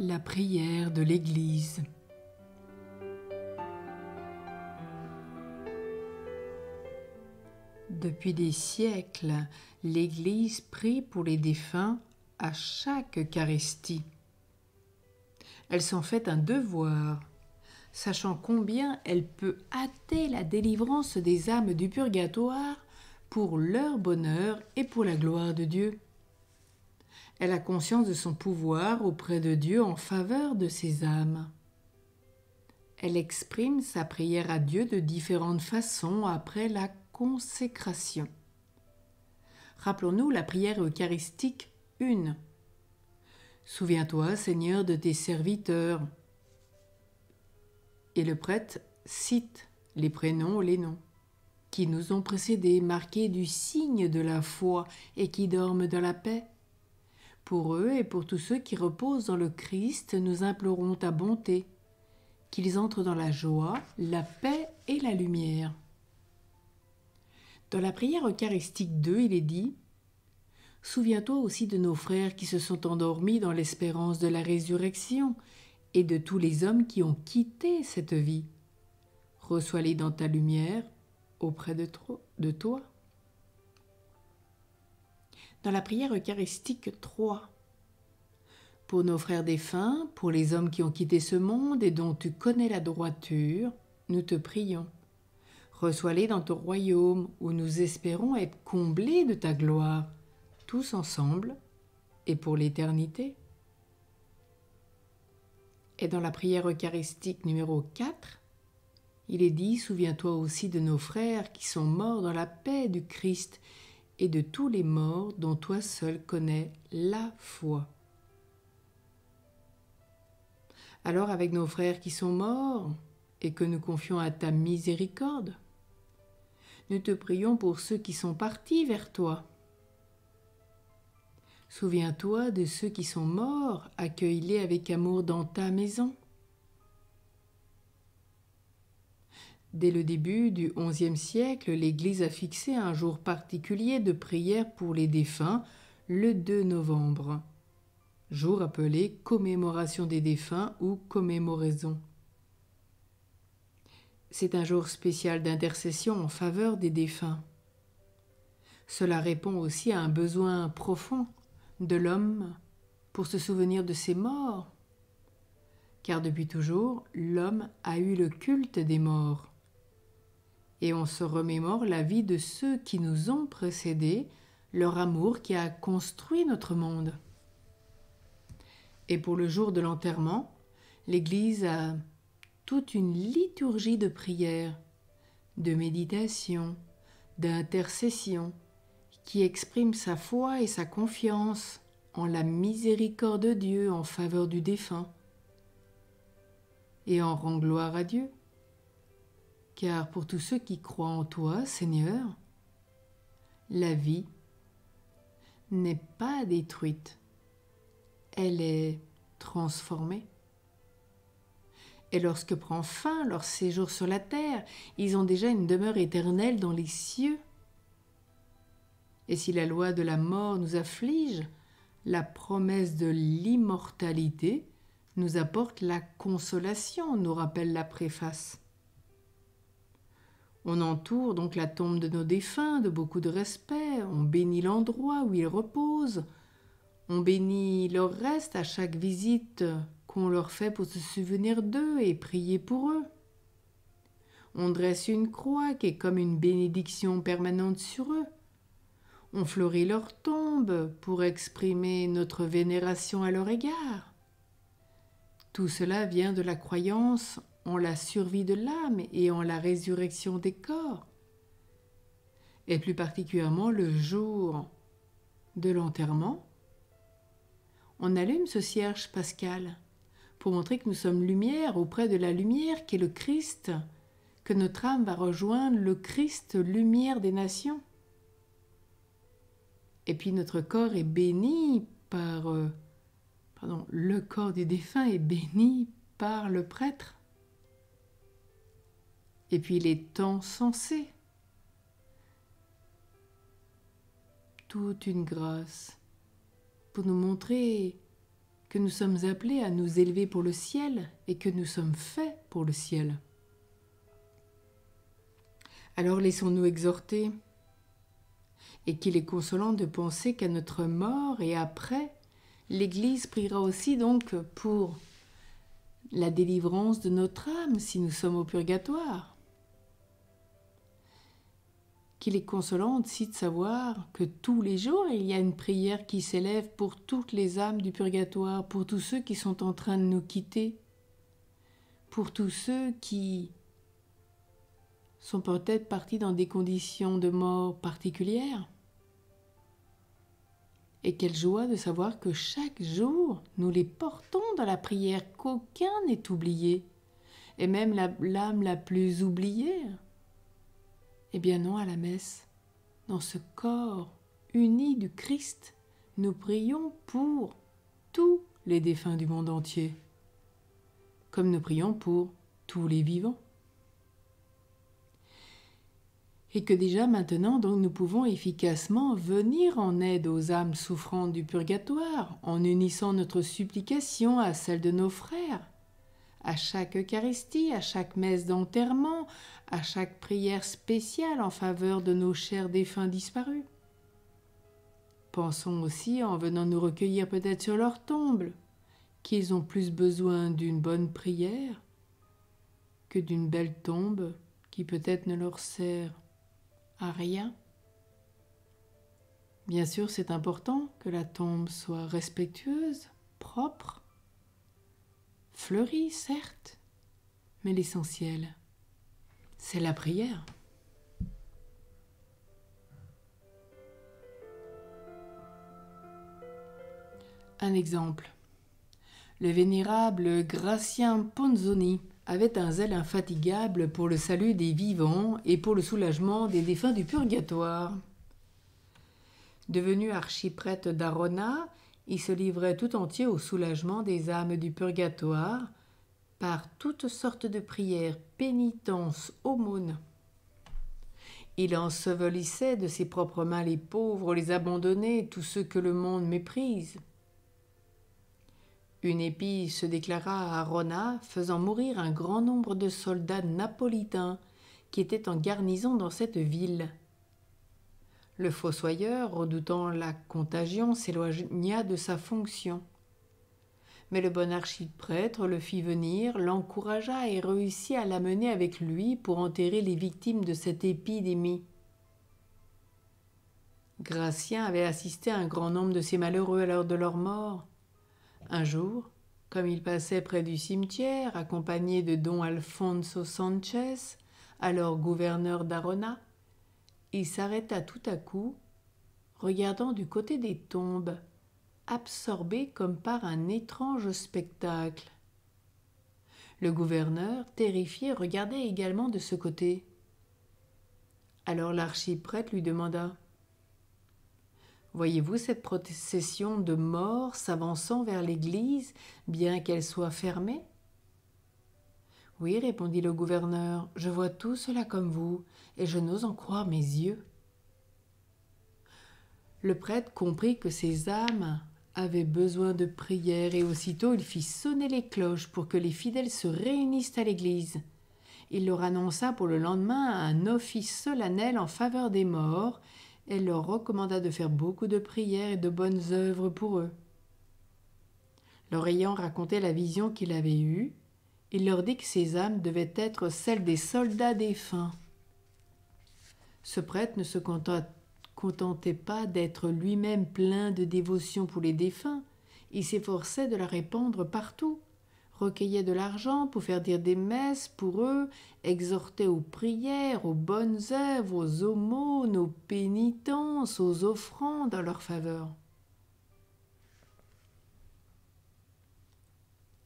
La prière de l'Église. Depuis des siècles, l'Église prie pour les défunts à chaque Eucharistie. Elle s'en fait un devoir, sachant combien elle peut hâter la délivrance des âmes du purgatoire pour leur bonheur et pour la gloire de Dieu elle a conscience de son pouvoir auprès de Dieu en faveur de ses âmes. Elle exprime sa prière à Dieu de différentes façons après la consécration. Rappelons-nous la prière eucharistique 1. Souviens-toi, Seigneur, de tes serviteurs. Et le prêtre cite les prénoms, les noms, qui nous ont précédés, marqués du signe de la foi et qui dorment dans la paix pour eux et pour tous ceux qui reposent dans le Christ, nous implorons ta bonté, qu'ils entrent dans la joie, la paix et la lumière. Dans la prière eucharistique 2, il est dit Souviens-toi aussi de nos frères qui se sont endormis dans l'espérance de la résurrection et de tous les hommes qui ont quitté cette vie. Reçois-les dans ta lumière auprès de, de toi dans la prière eucharistique 3. Pour nos frères défunts, pour les hommes qui ont quitté ce monde et dont tu connais la droiture, nous te prions. Reçois-les dans ton royaume où nous espérons être comblés de ta gloire, tous ensemble et pour l'éternité. Et dans la prière eucharistique numéro 4, il est dit Souviens-toi aussi de nos frères qui sont morts dans la paix du Christ et de tous les morts dont toi seul connais la foi. Alors avec nos frères qui sont morts et que nous confions à ta miséricorde, nous te prions pour ceux qui sont partis vers toi. Souviens-toi de ceux qui sont morts, accueille-les avec amour dans ta maison. Dès le début du XIe siècle, l'Église a fixé un jour particulier de prière pour les défunts, le 2 novembre, jour appelé commémoration des défunts ou commémoraison. C'est un jour spécial d'intercession en faveur des défunts. Cela répond aussi à un besoin profond de l'homme pour se souvenir de ses morts, car depuis toujours, l'homme a eu le culte des morts et on se remémore la vie de ceux qui nous ont précédés, leur amour qui a construit notre monde. Et pour le jour de l'enterrement, l'Église a toute une liturgie de prières, de méditations, d'intercession, qui exprime sa foi et sa confiance en la miséricorde de Dieu en faveur du défunt et en rend gloire à Dieu car pour tous ceux qui croient en toi, Seigneur, la vie n'est pas détruite, elle est transformée. Et lorsque prend fin leur séjour sur la terre, ils ont déjà une demeure éternelle dans les cieux. Et si la loi de la mort nous afflige, la promesse de l'immortalité nous apporte la consolation, nous rappelle la préface. On entoure donc la tombe de nos défunts de beaucoup de respect, on bénit l'endroit où ils reposent, on bénit leur reste à chaque visite qu'on leur fait pour se souvenir d'eux et prier pour eux. On dresse une croix qui est comme une bénédiction permanente sur eux. On fleurit leur tombe pour exprimer notre vénération à leur égard. Tout cela vient de la croyance en la survie de l'âme et en la résurrection des corps, et plus particulièrement le jour de l'enterrement, on allume ce cierge pascal pour montrer que nous sommes lumière auprès de la lumière qui est le Christ, que notre âme va rejoindre le Christ lumière des nations. Et puis notre corps est béni par... Euh, pardon, le corps du défunt est béni par le prêtre et puis les temps sensés. Toute une grâce pour nous montrer que nous sommes appelés à nous élever pour le ciel et que nous sommes faits pour le ciel. Alors laissons-nous exhorter et qu'il est consolant de penser qu'à notre mort et après, l'Église priera aussi donc pour la délivrance de notre âme si nous sommes au purgatoire il est consolant aussi de savoir que tous les jours, il y a une prière qui s'élève pour toutes les âmes du purgatoire, pour tous ceux qui sont en train de nous quitter, pour tous ceux qui sont peut-être partis dans des conditions de mort particulières. Et quelle joie de savoir que chaque jour, nous les portons dans la prière, qu'aucun n'est oublié, et même l'âme la plus oubliée eh bien non, à la messe, dans ce corps uni du Christ, nous prions pour tous les défunts du monde entier, comme nous prions pour tous les vivants. Et que déjà maintenant, donc, nous pouvons efficacement venir en aide aux âmes souffrantes du purgatoire, en unissant notre supplication à celle de nos frères, à chaque Eucharistie, à chaque messe d'enterrement, à chaque prière spéciale en faveur de nos chers défunts disparus. Pensons aussi, en venant nous recueillir peut-être sur leur tombe, qu'ils ont plus besoin d'une bonne prière que d'une belle tombe qui peut-être ne leur sert à rien. Bien sûr, c'est important que la tombe soit respectueuse, propre, fleurie, certes, mais l'essentiel, c'est la prière. Un exemple. Le vénérable Gratien Ponzoni avait un zèle infatigable pour le salut des vivants et pour le soulagement des défunts du purgatoire. Devenu archiprêtre d'Arona, il se livrait tout entier au soulagement des âmes du purgatoire par toutes sortes de prières, pénitences, aumônes. Il ensevelissait de ses propres mains les pauvres, les abandonnés, tous ceux que le monde méprise. Une épée se déclara à Rona, faisant mourir un grand nombre de soldats napolitains qui étaient en garnison dans cette ville. Le fossoyeur, redoutant la contagion, s'éloigna de sa fonction. Mais le bon archiprêtre le fit venir, l'encouragea et réussit à l'amener avec lui pour enterrer les victimes de cette épidémie. Gratien avait assisté un grand nombre de ces malheureux à l'heure de leur mort. Un jour, comme il passait près du cimetière, accompagné de don Alfonso Sanchez, alors gouverneur d'Arona, il s'arrêta tout à coup, regardant du côté des tombes, absorbé comme par un étrange spectacle. Le gouverneur, terrifié, regardait également de ce côté. Alors l'archiprêtre lui demanda Voyez-vous cette procession de morts s'avançant vers l'église, bien qu'elle soit fermée oui, répondit le gouverneur, je vois tout cela comme vous, et je n'ose en croire mes yeux. Le prêtre comprit que ces âmes avaient besoin de prières et aussitôt il fit sonner les cloches pour que les fidèles se réunissent à l'église. Il leur annonça pour le lendemain un office solennel en faveur des morts, et leur recommanda de faire beaucoup de prières et de bonnes œuvres pour eux. Leur ayant raconté la vision qu'il avait eue, il leur dit que ces âmes devaient être celles des soldats défunts. Ce prêtre ne se contentait pas d'être lui-même plein de dévotion pour les défunts, il s'efforçait de la répandre partout, recueillait de l'argent pour faire dire des messes pour eux, exhortait aux prières, aux bonnes œuvres, aux aumônes, aux pénitences, aux offrandes en leur faveur.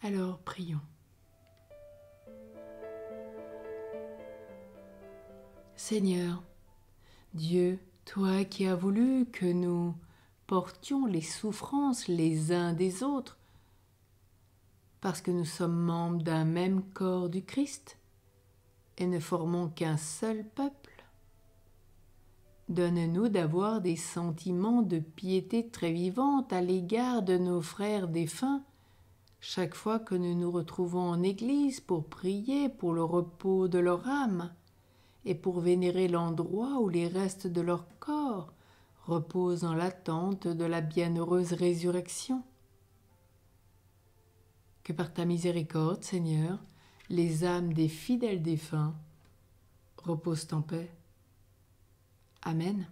Alors prions. Seigneur, Dieu, toi qui as voulu que nous portions les souffrances les uns des autres, parce que nous sommes membres d'un même corps du Christ et ne formons qu'un seul peuple. Donne-nous d'avoir des sentiments de piété très vivante à l'égard de nos frères défunts, chaque fois que nous nous retrouvons en Église pour prier pour le repos de leur âme et pour vénérer l'endroit où les restes de leur corps reposent en l'attente de la bienheureuse résurrection. Que par ta miséricorde, Seigneur, les âmes des fidèles défunts reposent en paix. Amen.